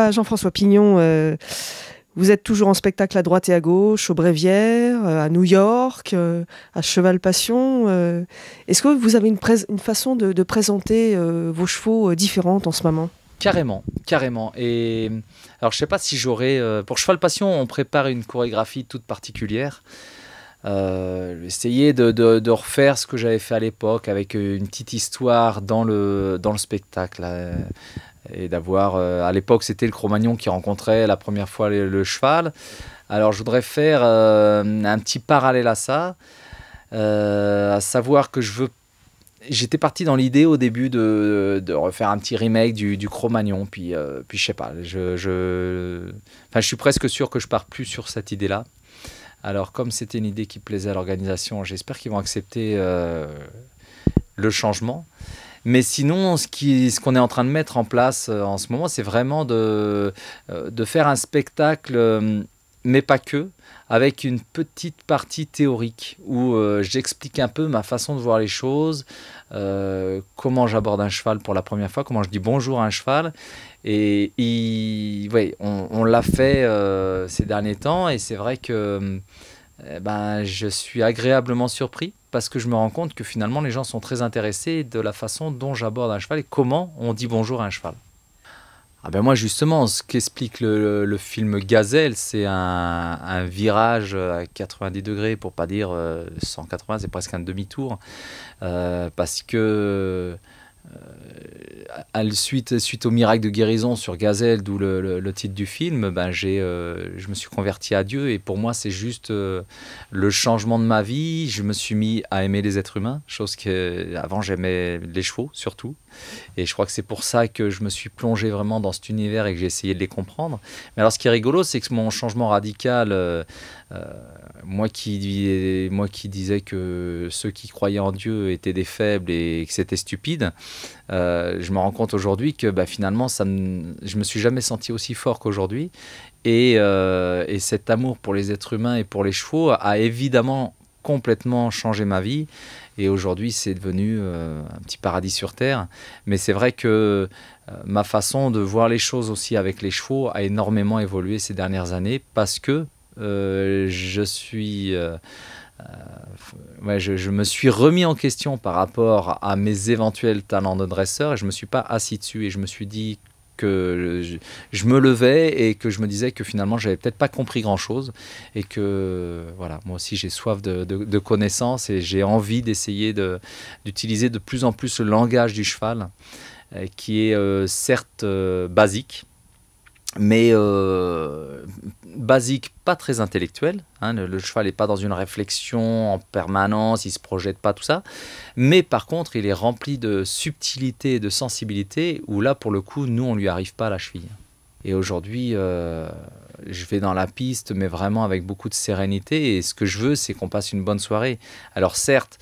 Ah, Jean-François Pignon, euh, vous êtes toujours en spectacle à droite et à gauche, au Bréviaire, euh, à New York, euh, à Cheval Passion. Est-ce que vous avez une, façon de, présenter vos chevaux différentes en ce moment Carrément, carrément. Et alors, je sais pas si j'aurais pour Cheval Passion, on prépare une chorégraphie toute particulière. Euh, essayer de, refaire ce que j'avais fait à l'époque avec une petite histoire dans le, spectacle et d'avoir. Euh, à l'époque, c'était le Cro-Magnon qui rencontrait la première fois le, cheval. Alors, je voudrais faire euh, un petit parallèle à ça, euh, à savoir que je veux. J'étais parti dans l'idée au début de, refaire un petit remake du, du Cro-Magnon, puis, puis je sais pas, je, je, enfin, je suis presque sûr que je pars plus sur cette idée-là. Alors, comme c'était une idée qui plaisait à l'organisation, j'espère qu'ils vont accepter le changement. Mais sinon, ce qu'on ce est en train de mettre en place euh, en ce moment, c'est vraiment de, euh, de faire un spectacle, euh, mais pas que, avec une petite partie théorique où j'explique un peu ma façon de voir les choses, comment j'aborde un cheval pour la première fois, comment je dis bonjour à un cheval. Et, et ouais, on, l'a fait ces derniers temps et c'est vrai que ben, je suis agréablement surpris parce que je me rends compte que finalement les gens sont très intéressés de la façon dont j'aborde un cheval et comment on dit bonjour à un cheval. Ah ben moi justement, ce qu'explique le, film Gazelle, c'est un, virage à 90 degrés, pour pas dire 180, euh, c'est presque un demi-tour, euh, parce que euh, suite, suite au miracle de guérison sur Gazelle, d'où le, titre du film, ben j'ai, euh, je me suis converti à Dieu et pour moi c'est juste euh, le changement de ma vie. Je me suis mis à aimer les êtres humains, chose que avant j'aimais les chevaux surtout. Et je crois que c'est pour ça que je me suis plongé vraiment dans cet univers et que j'ai essayé de les comprendre. Mais alors ce qui est rigolo, c'est que mon changement radical euh, moi, qui, moi qui disais que ceux qui croyaient en Dieu étaient des faibles et que c'était stupide, euh, je me rends compte aujourd'hui que bah, finalement, ça je me suis jamais senti aussi fort qu'aujourd'hui. Euh, et, cet amour pour les êtres humains et pour les chevaux a évidemment complètement changé ma vie. Et aujourd'hui, c'est devenu un petit paradis sur terre. Mais c'est vrai que ma façon de voir les choses aussi avec les chevaux a énormément évolué ces dernières années parce que euh, je suis. Euh, euh, ouais, je, me suis remis en question par rapport à mes éventuels talents de dresseur et je me suis pas assis dessus et je me suis dit que je, me levais et que je me disais que finalement j'avais peut-être pas compris grand chose et que voilà moi aussi j'ai soif de, connaissances et j'ai envie d'essayer d'utiliser de, plus en plus le langage du cheval qui est certes basique mais euh, basique, pas très intellectuel. Hein, le, cheval n'est pas dans une réflexion en permanence, il se projette pas, tout ça. Mais par contre, il est rempli de subtilité de sensibilité, où là, pour le coup, nous, on lui arrive pas à la cheville. Et aujourd'hui, euh, je vais dans la piste, mais vraiment avec beaucoup de sérénité. Et ce que je veux, c'est qu'on passe une bonne soirée. Alors certes,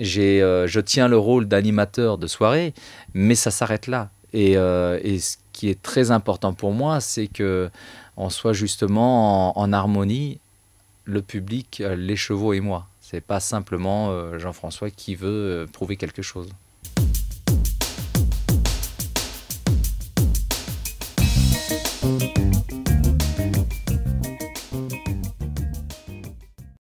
euh, je tiens le rôle d'animateur de soirée, mais ça s'arrête là. Et, et, qui est très important pour moi, c'est que on soit justement en, en harmonie, le public, euh, les chevaux et moi. C'est pas simplement euh, Jean-François qui veut euh, prouver quelque chose.